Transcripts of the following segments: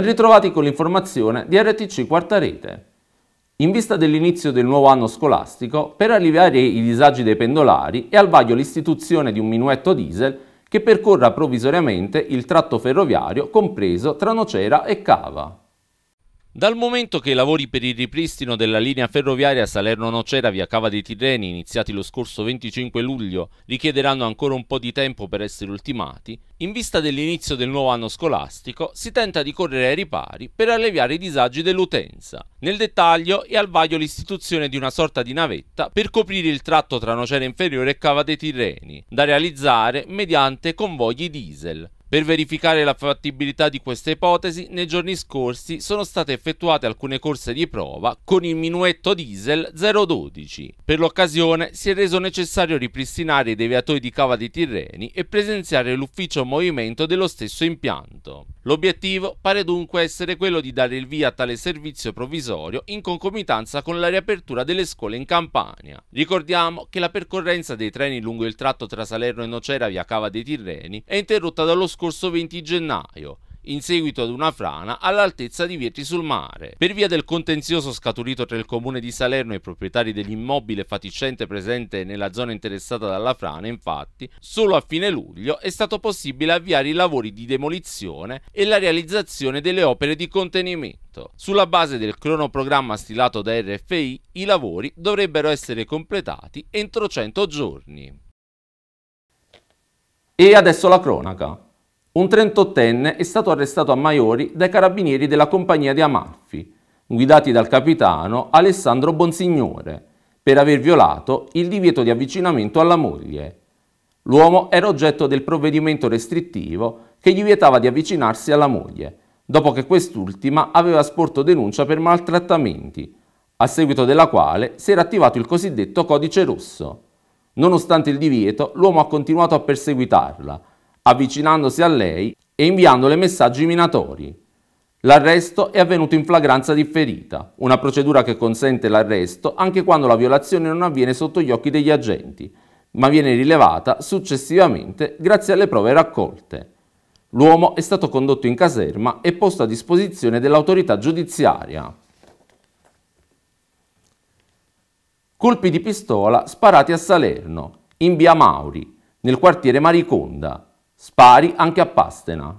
ben ritrovati con l'informazione di RTC Quarta Rete. In vista dell'inizio del nuovo anno scolastico, per alleviare i disagi dei pendolari è al vaglio l'istituzione di un minuetto diesel che percorra provvisoriamente il tratto ferroviario compreso tra Nocera e Cava. Dal momento che i lavori per il ripristino della linea ferroviaria Salerno-Nocera via Cava dei Tirreni, iniziati lo scorso 25 luglio, richiederanno ancora un po' di tempo per essere ultimati, in vista dell'inizio del nuovo anno scolastico si tenta di correre ai ripari per alleviare i disagi dell'utenza. Nel dettaglio è al vaglio l'istituzione di una sorta di navetta per coprire il tratto tra Nocera Inferiore e Cava dei Tirreni, da realizzare mediante convogli diesel. Per verificare la fattibilità di questa ipotesi, nei giorni scorsi sono state effettuate alcune corse di prova con il minuetto diesel 012. Per l'occasione si è reso necessario ripristinare i deviatoi di cava dei Tirreni e presenziare l'ufficio movimento dello stesso impianto. L'obiettivo pare dunque essere quello di dare il via a tale servizio provvisorio in concomitanza con la riapertura delle scuole in Campania. Ricordiamo che la percorrenza dei treni lungo il tratto tra Salerno e Nocera via Cava dei Tirreni è interrotta dallo scorso scorso 20 gennaio in seguito ad una frana all'altezza di Vieti sul Mare. Per via del contenzioso scaturito tra il comune di Salerno e i proprietari dell'immobile fatiscente presente nella zona interessata dalla frana, infatti, solo a fine luglio è stato possibile avviare i lavori di demolizione e la realizzazione delle opere di contenimento. Sulla base del cronoprogramma stilato da RFI, i lavori dovrebbero essere completati entro 100 giorni. E adesso la cronaca. Un 38enne è stato arrestato a Maiori dai carabinieri della compagnia di Amalfi, guidati dal capitano Alessandro Bonsignore, per aver violato il divieto di avvicinamento alla moglie. L'uomo era oggetto del provvedimento restrittivo che gli vietava di avvicinarsi alla moglie, dopo che quest'ultima aveva sporto denuncia per maltrattamenti, a seguito della quale si era attivato il cosiddetto codice rosso. Nonostante il divieto, l'uomo ha continuato a perseguitarla, avvicinandosi a lei e inviandole messaggi minatori. L'arresto è avvenuto in flagranza differita, una procedura che consente l'arresto anche quando la violazione non avviene sotto gli occhi degli agenti, ma viene rilevata successivamente grazie alle prove raccolte. L'uomo è stato condotto in caserma e posto a disposizione dell'autorità giudiziaria. Colpi di pistola sparati a Salerno, in via Mauri, nel quartiere Mariconda. Spari anche a Pastena.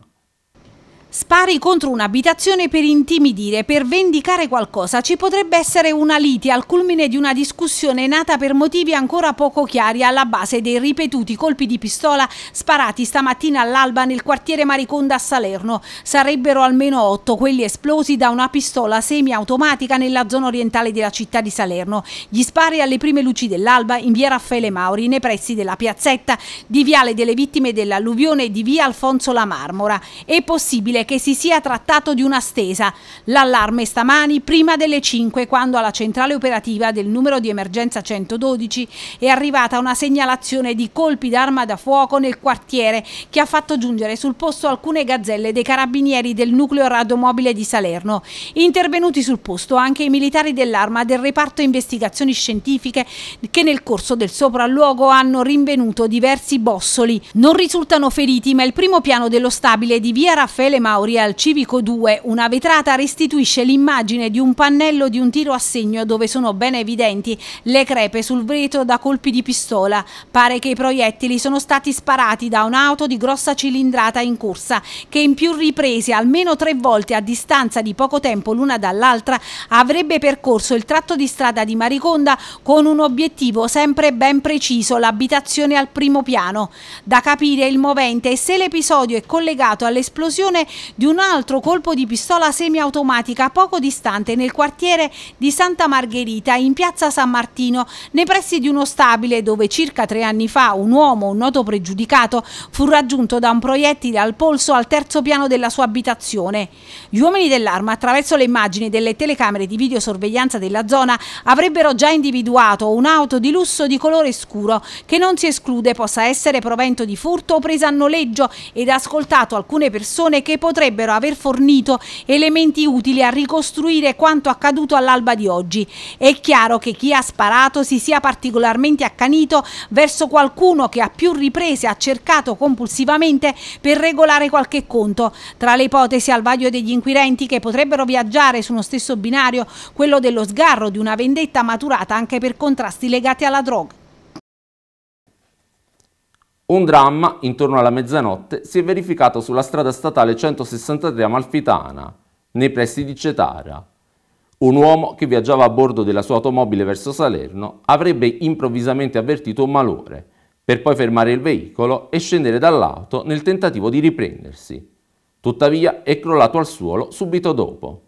Spari contro un'abitazione per intimidire, per vendicare qualcosa. Ci potrebbe essere una liti al culmine di una discussione nata per motivi ancora poco chiari alla base dei ripetuti colpi di pistola sparati stamattina all'alba nel quartiere Mariconda a Salerno. Sarebbero almeno otto quelli esplosi da una pistola semiautomatica nella zona orientale della città di Salerno. Gli spari alle prime luci dell'alba in via Raffaele Mauri, nei pressi della piazzetta di Viale delle Vittime dell'Alluvione di via Alfonso la Marmora. È possibile possibile che si sia trattato di una stesa. L'allarme stamani prima delle 5 quando alla centrale operativa del numero di emergenza 112 è arrivata una segnalazione di colpi d'arma da fuoco nel quartiere che ha fatto giungere sul posto alcune gazzelle dei carabinieri del nucleo radomobile di Salerno. Intervenuti sul posto anche i militari dell'arma del reparto investigazioni scientifiche che nel corso del sopralluogo hanno rinvenuto diversi bossoli. Non risultano feriti ma il primo piano dello stabile di via Raffaele Mauro Mauri al Civico 2 una vetrata restituisce l'immagine di un pannello di un tiro a segno dove sono ben evidenti le crepe sul vetro da colpi di pistola. Pare che i proiettili sono stati sparati da un'auto di grossa cilindrata in corsa che in più riprese almeno tre volte a distanza di poco tempo l'una dall'altra avrebbe percorso il tratto di strada di Mariconda con un obiettivo sempre ben preciso, l'abitazione al primo piano. Da capire il movente e se l'episodio è collegato all'esplosione di un altro colpo di pistola semiautomatica poco distante nel quartiere di Santa Margherita in piazza San Martino, nei pressi di uno stabile dove circa tre anni fa un uomo, un noto pregiudicato, fu raggiunto da un proiettile al polso al terzo piano della sua abitazione. Gli uomini dell'arma, attraverso le immagini delle telecamere di videosorveglianza della zona, avrebbero già individuato un'auto di lusso di colore scuro che non si esclude possa essere provento di furto o presa a noleggio ed ascoltato alcune persone che potrebbero potrebbero aver fornito elementi utili a ricostruire quanto accaduto all'alba di oggi. È chiaro che chi ha sparato si sia particolarmente accanito verso qualcuno che a più riprese ha cercato compulsivamente per regolare qualche conto. Tra le ipotesi al vaglio degli inquirenti che potrebbero viaggiare su uno stesso binario, quello dello sgarro di una vendetta maturata anche per contrasti legati alla droga. Un dramma, intorno alla mezzanotte, si è verificato sulla strada statale 163 Amalfitana, nei pressi di Cetara. Un uomo che viaggiava a bordo della sua automobile verso Salerno avrebbe improvvisamente avvertito un malore, per poi fermare il veicolo e scendere dall'auto nel tentativo di riprendersi. Tuttavia è crollato al suolo subito dopo.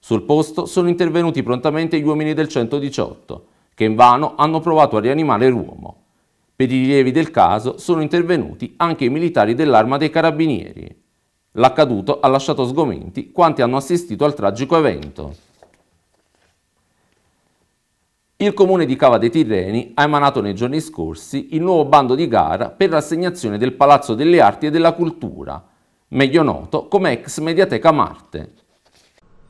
Sul posto sono intervenuti prontamente gli uomini del 118, che invano hanno provato a rianimare l'uomo. Per i rilievi del caso sono intervenuti anche i militari dell'arma dei carabinieri. L'accaduto ha lasciato sgomenti quanti hanno assistito al tragico evento. Il comune di Cava dei Tirreni ha emanato nei giorni scorsi il nuovo bando di gara per l'assegnazione del Palazzo delle Arti e della Cultura, meglio noto come ex Mediateca Marte,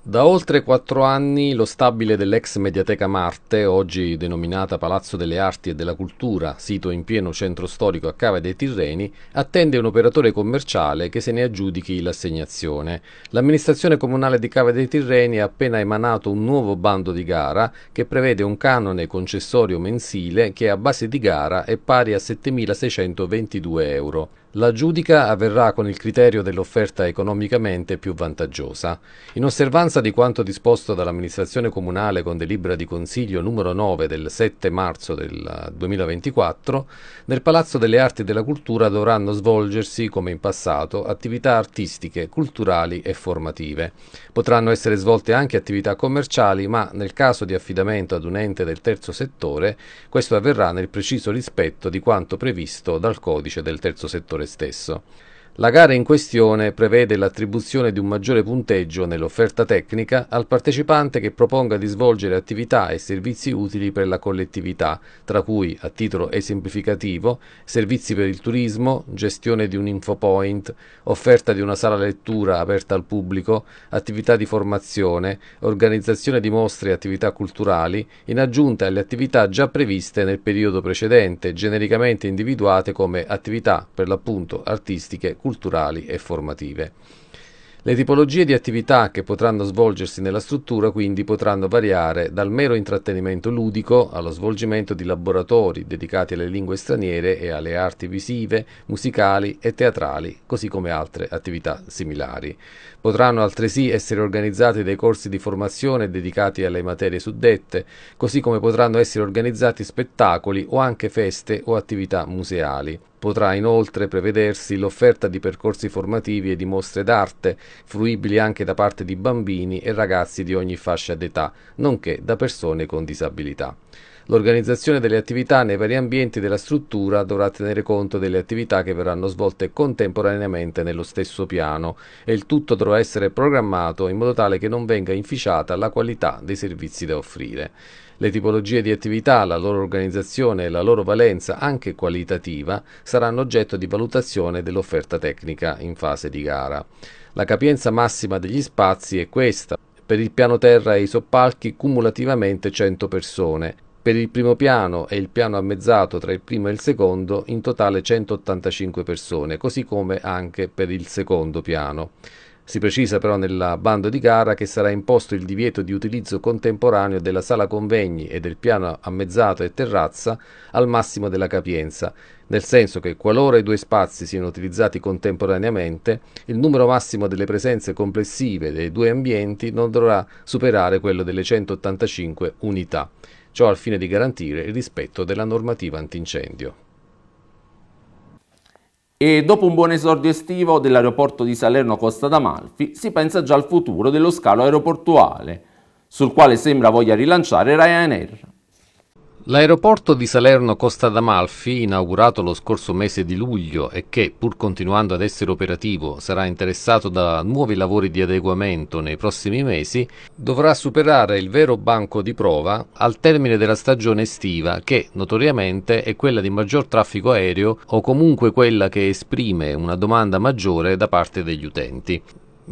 da oltre quattro anni lo stabile dell'ex Mediateca Marte, oggi denominata Palazzo delle Arti e della Cultura, sito in pieno centro storico a Cava dei Tirreni, attende un operatore commerciale che se ne aggiudichi l'assegnazione. L'amministrazione comunale di Cava dei Tirreni ha appena emanato un nuovo bando di gara che prevede un canone concessorio mensile che a base di gara è pari a 7.622 euro. La giudica avverrà con il criterio dell'offerta economicamente più vantaggiosa. In osservanza di quanto disposto dall'amministrazione comunale con delibera di consiglio numero 9 del 7 marzo del 2024, nel Palazzo delle Arti e della Cultura dovranno svolgersi, come in passato, attività artistiche, culturali e formative. Potranno essere svolte anche attività commerciali, ma nel caso di affidamento ad un ente del terzo settore, questo avverrà nel preciso rispetto di quanto previsto dal codice del terzo settore stesso. La gara in questione prevede l'attribuzione di un maggiore punteggio nell'offerta tecnica al partecipante che proponga di svolgere attività e servizi utili per la collettività, tra cui, a titolo esemplificativo, servizi per il turismo, gestione di un infopoint, offerta di una sala lettura aperta al pubblico, attività di formazione, organizzazione di mostre e attività culturali, in aggiunta alle attività già previste nel periodo precedente, genericamente individuate come attività, per l'appunto, artistiche culturali e formative. Le tipologie di attività che potranno svolgersi nella struttura quindi potranno variare dal mero intrattenimento ludico allo svolgimento di laboratori dedicati alle lingue straniere e alle arti visive, musicali e teatrali, così come altre attività similari. Potranno altresì essere organizzati dei corsi di formazione dedicati alle materie suddette, così come potranno essere organizzati spettacoli o anche feste o attività museali. Potrà inoltre prevedersi l'offerta di percorsi formativi e di mostre d'arte, fruibili anche da parte di bambini e ragazzi di ogni fascia d'età, nonché da persone con disabilità. L'organizzazione delle attività nei vari ambienti della struttura dovrà tenere conto delle attività che verranno svolte contemporaneamente nello stesso piano e il tutto dovrà essere programmato in modo tale che non venga inficiata la qualità dei servizi da offrire. Le tipologie di attività, la loro organizzazione e la loro valenza, anche qualitativa, saranno oggetto di valutazione dell'offerta tecnica in fase di gara. La capienza massima degli spazi è questa. Per il piano terra e i soppalchi cumulativamente 100 persone, per il primo piano e il piano ammezzato tra il primo e il secondo in totale 185 persone, così come anche per il secondo piano. Si precisa però nel bando di gara che sarà imposto il divieto di utilizzo contemporaneo della sala convegni e del piano ammezzato e terrazza al massimo della capienza, nel senso che qualora i due spazi siano utilizzati contemporaneamente, il numero massimo delle presenze complessive dei due ambienti non dovrà superare quello delle 185 unità, ciò al fine di garantire il rispetto della normativa antincendio. E dopo un buon esordio estivo dell'aeroporto di Salerno Costa d'Amalfi, si pensa già al futuro dello scalo aeroportuale, sul quale sembra voglia rilanciare Ryanair. L'aeroporto di Salerno Costa d'Amalfi, inaugurato lo scorso mese di luglio e che, pur continuando ad essere operativo, sarà interessato da nuovi lavori di adeguamento nei prossimi mesi, dovrà superare il vero banco di prova al termine della stagione estiva che, notoriamente, è quella di maggior traffico aereo o comunque quella che esprime una domanda maggiore da parte degli utenti.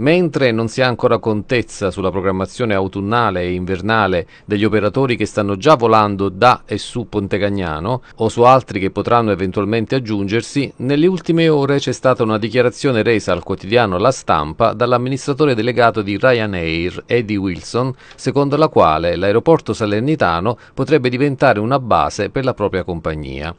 Mentre non si ha ancora contezza sulla programmazione autunnale e invernale degli operatori che stanno già volando da e su Pontecagnano o su altri che potranno eventualmente aggiungersi, nelle ultime ore c'è stata una dichiarazione resa al quotidiano La Stampa dall'amministratore delegato di Ryanair, Eddie Wilson, secondo la quale l'aeroporto salernitano potrebbe diventare una base per la propria compagnia.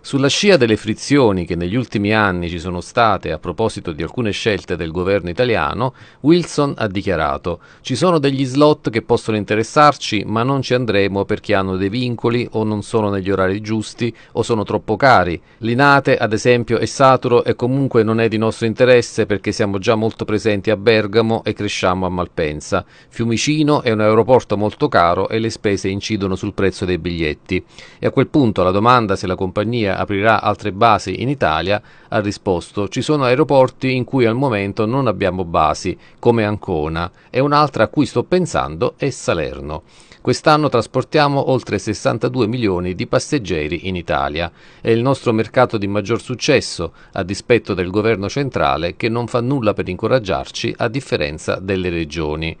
Sulla scia delle frizioni che negli ultimi anni ci sono state a proposito di alcune scelte del governo italiano, Wilson ha dichiarato ci sono degli slot che possono interessarci ma non ci andremo perché hanno dei vincoli o non sono negli orari giusti o sono troppo cari. Linate ad esempio è saturo e comunque non è di nostro interesse perché siamo già molto presenti a Bergamo e cresciamo a Malpensa. Fiumicino è un aeroporto molto caro e le spese incidono sul prezzo dei biglietti. E a quel punto la domanda se la compagnia compagnia aprirà altre basi in Italia, ha risposto ci sono aeroporti in cui al momento non abbiamo basi, come Ancona, e un'altra a cui sto pensando è Salerno. Quest'anno trasportiamo oltre 62 milioni di passeggeri in Italia. È il nostro mercato di maggior successo, a dispetto del governo centrale che non fa nulla per incoraggiarci a differenza delle regioni.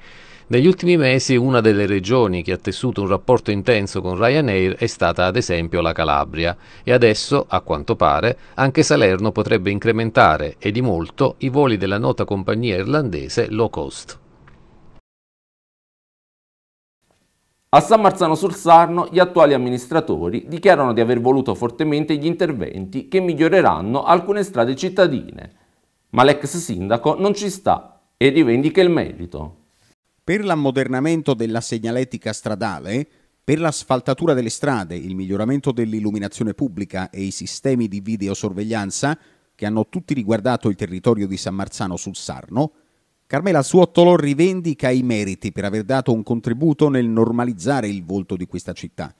Negli ultimi mesi una delle regioni che ha tessuto un rapporto intenso con Ryanair è stata ad esempio la Calabria e adesso, a quanto pare, anche Salerno potrebbe incrementare e di molto i voli della nota compagnia irlandese low cost. A San Marzano sul Sarno gli attuali amministratori dichiarano di aver voluto fortemente gli interventi che miglioreranno alcune strade cittadine, ma l'ex sindaco non ci sta e rivendica il merito per l'ammodernamento della segnaletica stradale, per l'asfaltatura delle strade, il miglioramento dell'illuminazione pubblica e i sistemi di videosorveglianza, che hanno tutti riguardato il territorio di San Marzano sul Sarno, Carmela Suottolo rivendica i meriti per aver dato un contributo nel normalizzare il volto di questa città.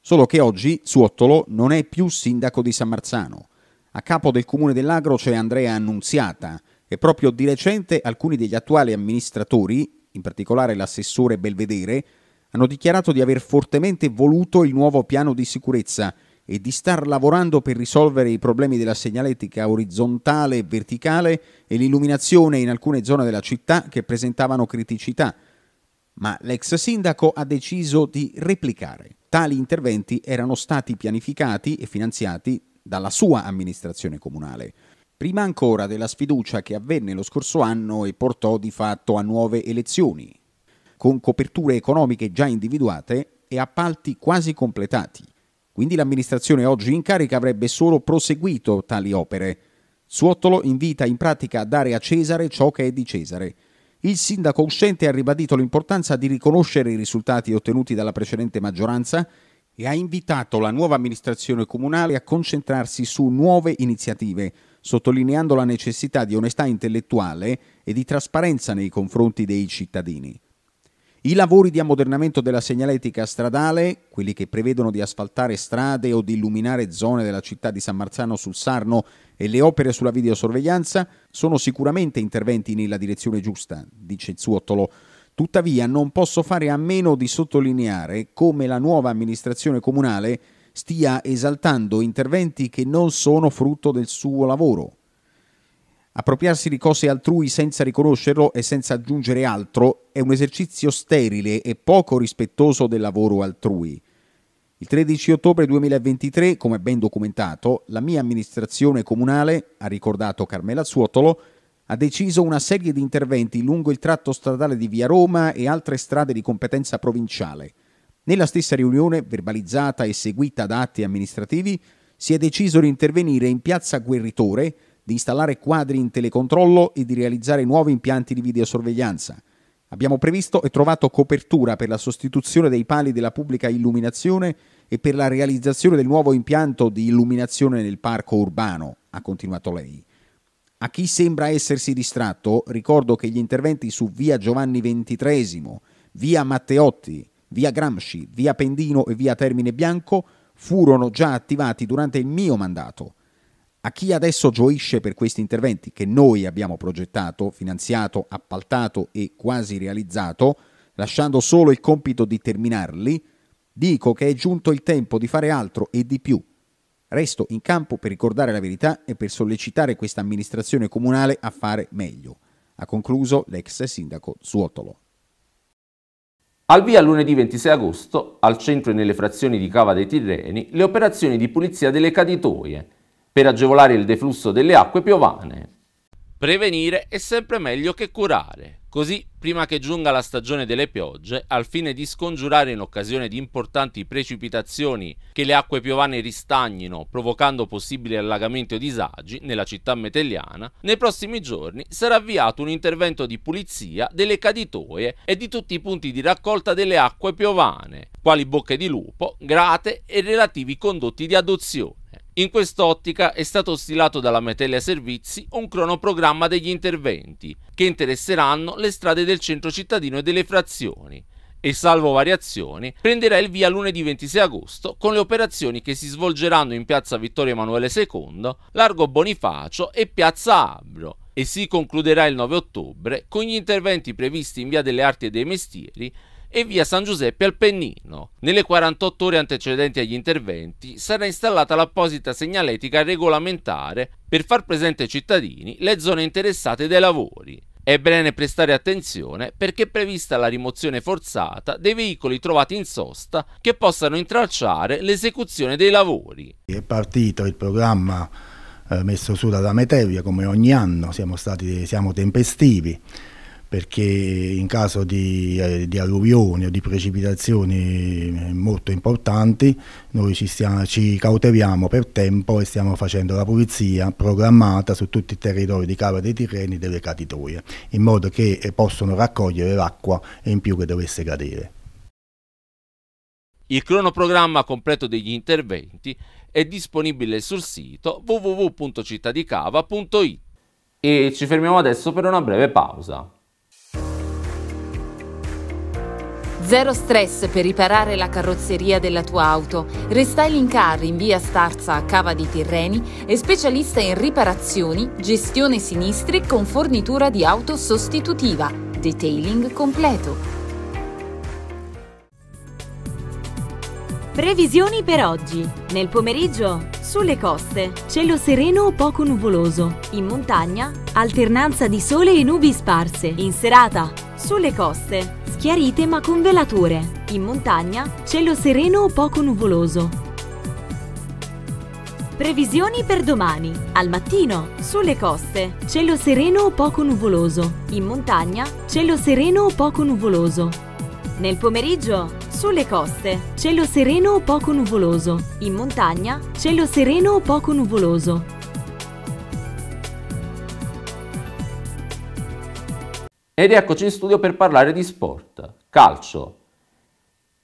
Solo che oggi Suottolo non è più sindaco di San Marzano. A capo del comune dell'Agro c'è Andrea Annunziata e proprio di recente alcuni degli attuali amministratori in particolare l'assessore Belvedere, hanno dichiarato di aver fortemente voluto il nuovo piano di sicurezza e di star lavorando per risolvere i problemi della segnaletica orizzontale e verticale e l'illuminazione in alcune zone della città che presentavano criticità. Ma l'ex sindaco ha deciso di replicare. Tali interventi erano stati pianificati e finanziati dalla sua amministrazione comunale prima ancora della sfiducia che avvenne lo scorso anno e portò di fatto a nuove elezioni, con coperture economiche già individuate e appalti quasi completati. Quindi l'amministrazione oggi in carica avrebbe solo proseguito tali opere. Suottolo invita in pratica a dare a Cesare ciò che è di Cesare. Il sindaco uscente ha ribadito l'importanza di riconoscere i risultati ottenuti dalla precedente maggioranza e ha invitato la nuova amministrazione comunale a concentrarsi su nuove iniziative, sottolineando la necessità di onestà intellettuale e di trasparenza nei confronti dei cittadini. I lavori di ammodernamento della segnaletica stradale, quelli che prevedono di asfaltare strade o di illuminare zone della città di San Marzano sul Sarno e le opere sulla videosorveglianza, sono sicuramente interventi nella direzione giusta, dice Zuottolo. Tuttavia non posso fare a meno di sottolineare come la nuova amministrazione comunale stia esaltando interventi che non sono frutto del suo lavoro. Appropriarsi di cose altrui senza riconoscerlo e senza aggiungere altro è un esercizio sterile e poco rispettoso del lavoro altrui. Il 13 ottobre 2023, come ben documentato, la mia amministrazione comunale, ha ricordato Carmela Zuotolo, ha deciso una serie di interventi lungo il tratto stradale di Via Roma e altre strade di competenza provinciale nella stessa riunione, verbalizzata e seguita da atti amministrativi, si è deciso di intervenire in piazza Guerritore, di installare quadri in telecontrollo e di realizzare nuovi impianti di videosorveglianza. Abbiamo previsto e trovato copertura per la sostituzione dei pali della pubblica illuminazione e per la realizzazione del nuovo impianto di illuminazione nel parco urbano, ha continuato lei. A chi sembra essersi distratto, ricordo che gli interventi su via Giovanni XXIII, via Matteotti, via Gramsci, via Pendino e via Termine Bianco furono già attivati durante il mio mandato. A chi adesso gioisce per questi interventi che noi abbiamo progettato, finanziato, appaltato e quasi realizzato, lasciando solo il compito di terminarli, dico che è giunto il tempo di fare altro e di più. Resto in campo per ricordare la verità e per sollecitare questa amministrazione comunale a fare meglio. Ha concluso l'ex sindaco Zuotolo. Al via lunedì 26 agosto, al centro e nelle frazioni di Cava dei Tirreni, le operazioni di pulizia delle caditoie per agevolare il deflusso delle acque piovane. Prevenire è sempre meglio che curare, così prima che giunga la stagione delle piogge, al fine di scongiurare in occasione di importanti precipitazioni che le acque piovane ristagnino, provocando possibili allagamenti o disagi nella città metelliana, nei prossimi giorni sarà avviato un intervento di pulizia delle caditoie e di tutti i punti di raccolta delle acque piovane, quali bocche di lupo, grate e relativi condotti di adozione. In quest'ottica è stato stilato dalla Metellia Servizi un cronoprogramma degli interventi che interesseranno le strade del centro cittadino e delle frazioni e salvo variazioni prenderà il via lunedì 26 agosto con le operazioni che si svolgeranno in piazza Vittorio Emanuele II, Largo Bonifacio e piazza Abro e si concluderà il 9 ottobre con gli interventi previsti in via delle Arti e dei Mestieri e via San Giuseppe al Pennino. Nelle 48 ore antecedenti agli interventi sarà installata l'apposita segnaletica regolamentare per far presente ai cittadini le zone interessate dai lavori. È bene prestare attenzione perché è prevista la rimozione forzata dei veicoli trovati in sosta che possano intralciare l'esecuzione dei lavori. È partito il programma eh, messo su dalla Meteria come ogni anno, siamo, stati, siamo tempestivi perché in caso di, eh, di, alluvioni o di precipitazioni eh, molto importanti noi ci, stiamo, ci, cauteliamo per tempo e stiamo facendo la pulizia programmata su tutti i territori di Cava dei Tirreni e delle catitoie, in modo che eh, possono raccogliere l'acqua in più che dovesse cadere. Il cronoprogramma completo degli interventi è disponibile sul sito www.cittadicava.it e ci fermiamo adesso per una breve pausa. Zero stress per riparare la carrozzeria della tua auto. Restyling Car in via Starza a Cava di Tirreni è specialista in riparazioni, gestione sinistri con fornitura di auto sostitutiva. Detailing completo. Previsioni per oggi. Nel pomeriggio, sulle coste, cielo sereno o poco nuvoloso. In montagna, alternanza di sole e nubi sparse. In serata, sulle coste, schiarite ma con velature. In montagna, cielo sereno o poco nuvoloso. Previsioni per domani. Al mattino, sulle coste, cielo sereno o poco nuvoloso. In montagna, cielo sereno o poco nuvoloso. Nel pomeriggio, sulle coste, cielo sereno o poco nuvoloso. In montagna, cielo sereno o poco nuvoloso. Ed eccoci in studio per parlare di sport, calcio.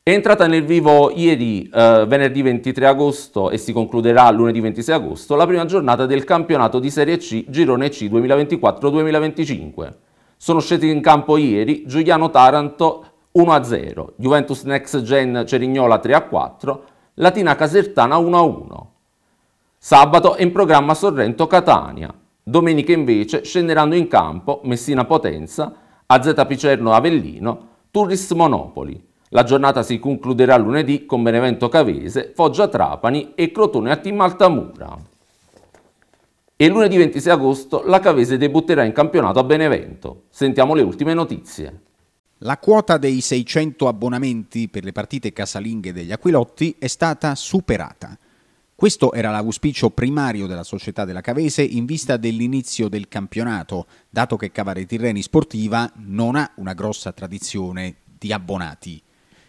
È entrata nel vivo ieri, eh, venerdì 23 agosto, e si concluderà lunedì 26 agosto, la prima giornata del campionato di Serie C Girone C 2024-2025. Sono scesi in campo ieri Giuliano Taranto, 1-0, Juventus Next Gen Cerignola 3-4, Latina Casertana 1-1. Sabato è in programma Sorrento-Catania, domenica invece scenderanno in campo Messina-Potenza, AZ Picerno-Avellino, Turris Monopoli. La giornata si concluderà lunedì con Benevento Cavese, Foggia Trapani e Crotone a Team Altamura. E lunedì 26 agosto la Cavese debutterà in campionato a Benevento. Sentiamo le ultime notizie. La quota dei 600 abbonamenti per le partite casalinghe degli Aquilotti è stata superata. Questo era l'auspicio primario della società della Cavese in vista dell'inizio del campionato, dato che Cavare Tirreni Sportiva non ha una grossa tradizione di abbonati.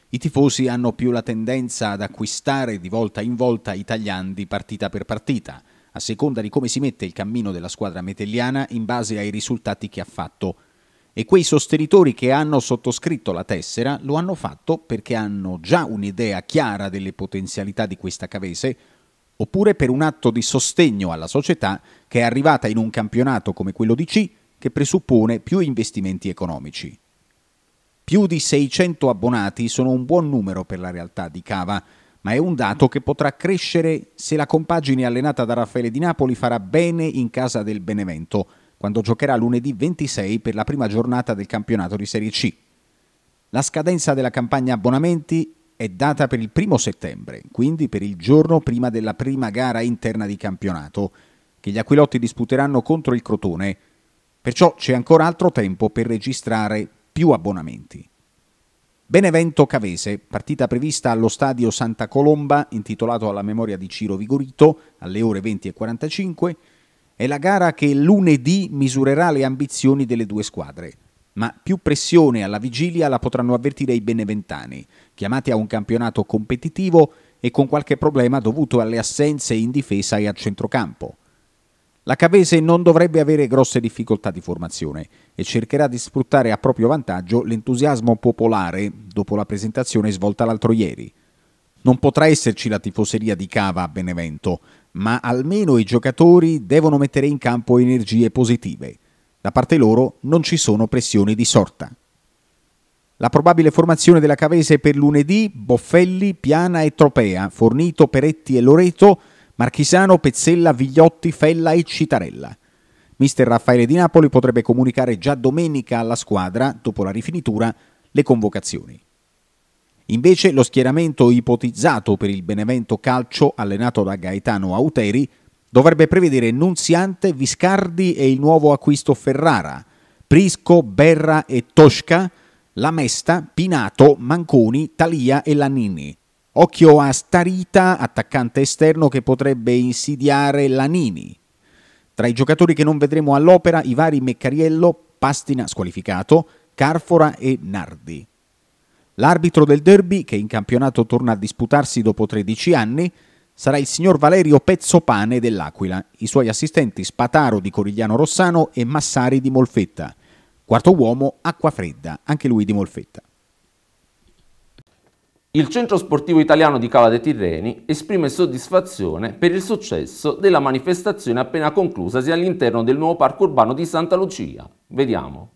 I tifosi hanno più la tendenza ad acquistare di volta in volta i tagliandi partita per partita, a seconda di come si mette il cammino della squadra metelliana in base ai risultati che ha fatto e quei sostenitori che hanno sottoscritto la tessera lo hanno fatto perché hanno già un'idea chiara delle potenzialità di questa cavese oppure per un atto di sostegno alla società che è arrivata in un campionato come quello di C che presuppone più investimenti economici. Più di 600 abbonati sono un buon numero per la realtà di Cava, ma è un dato che potrà crescere se la compagine allenata da Raffaele di Napoli farà bene in casa del Benevento quando giocherà lunedì 26 per la prima giornata del campionato di Serie C. La scadenza della campagna abbonamenti è data per il primo settembre, quindi per il giorno prima della prima gara interna di campionato, che gli Aquilotti disputeranno contro il Crotone. Perciò c'è ancora altro tempo per registrare più abbonamenti. Benevento Cavese, partita prevista allo stadio Santa Colomba, intitolato alla memoria di Ciro Vigorito, alle ore 20 e 45. È la gara che lunedì misurerà le ambizioni delle due squadre. Ma più pressione alla vigilia la potranno avvertire i beneventani, chiamati a un campionato competitivo e con qualche problema dovuto alle assenze in difesa e a centrocampo. La Cavese non dovrebbe avere grosse difficoltà di formazione e cercherà di sfruttare a proprio vantaggio l'entusiasmo popolare dopo la presentazione svolta l'altro ieri. Non potrà esserci la tifoseria di Cava a Benevento, ma almeno i giocatori devono mettere in campo energie positive. Da parte loro non ci sono pressioni di sorta. La probabile formazione della Cavese per lunedì, Boffelli, Piana e Tropea, Fornito, Peretti e Loreto, Marchisano, Pezzella, Vigliotti, Fella e Citarella. Mister Raffaele Di Napoli potrebbe comunicare già domenica alla squadra, dopo la rifinitura, le convocazioni. Invece lo schieramento ipotizzato per il Benevento Calcio, allenato da Gaetano Auteri, dovrebbe prevedere Nunziante, Viscardi e il nuovo acquisto Ferrara, Prisco, Berra e Tosca, La Mesta, Pinato, Manconi, Talia e Lanini. Occhio a Starita, attaccante esterno che potrebbe insidiare Lanini. Tra i giocatori che non vedremo all'opera i vari Meccariello, Pastina squalificato, Carfora e Nardi. L'arbitro del derby, che in campionato torna a disputarsi dopo 13 anni, sarà il signor Valerio Pezzopane dell'Aquila, i suoi assistenti Spataro di Corigliano Rossano e Massari di Molfetta. Quarto uomo Acquafredda, anche lui di Molfetta. Il centro sportivo italiano di Cava dei Tirreni esprime soddisfazione per il successo della manifestazione appena conclusasi all'interno del nuovo parco urbano di Santa Lucia. Vediamo.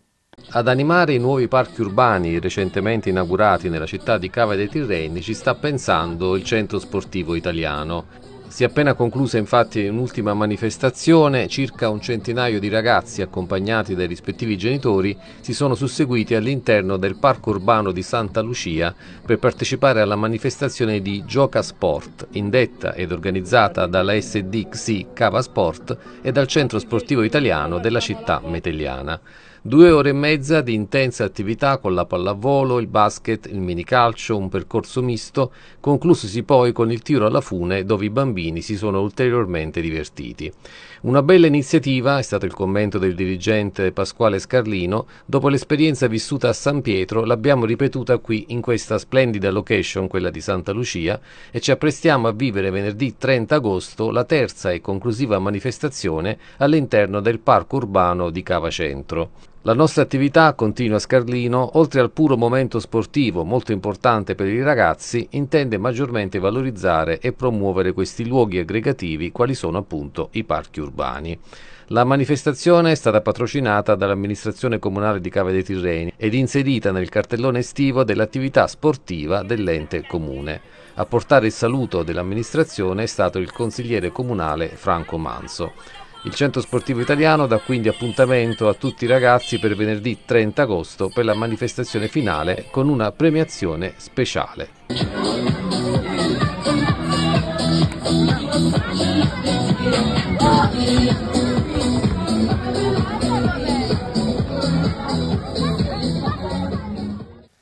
Ad animare i nuovi parchi urbani recentemente inaugurati nella città di Cava dei Tirreni ci sta pensando il Centro Sportivo Italiano. Si è appena conclusa infatti un'ultima manifestazione, circa un centinaio di ragazzi accompagnati dai rispettivi genitori si sono susseguiti all'interno del parco urbano di Santa Lucia per partecipare alla manifestazione di Gioca Sport, indetta ed organizzata dalla SDXI Cava Sport e dal Centro Sportivo Italiano della città metelliana. Due ore e mezza di intensa attività con la pallavolo, il basket, il minicalcio, un percorso misto, conclusosi poi con il tiro alla fune dove i bambini si sono ulteriormente divertiti. Una bella iniziativa è stato il commento del dirigente Pasquale Scarlino. Dopo l'esperienza vissuta a San Pietro, l'abbiamo ripetuta qui in questa splendida location, quella di Santa Lucia, e ci apprestiamo a vivere venerdì 30 agosto la terza e conclusiva manifestazione all'interno del parco urbano di Cava Centro. La nostra attività, continua Scarlino, oltre al puro momento sportivo molto importante per i ragazzi, intende maggiormente valorizzare e promuovere questi luoghi aggregativi quali sono appunto i parchi urbani. La manifestazione è stata patrocinata dall'amministrazione comunale di Cave dei Tirreni ed inserita nel cartellone estivo dell'attività sportiva dell'ente comune. A portare il saluto dell'amministrazione è stato il consigliere comunale Franco Manso. Il Centro Sportivo Italiano dà quindi appuntamento a tutti i ragazzi per venerdì 30 agosto per la manifestazione finale con una premiazione speciale.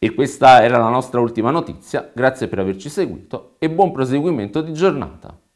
E questa era la nostra ultima notizia, grazie per averci seguito e buon proseguimento di giornata.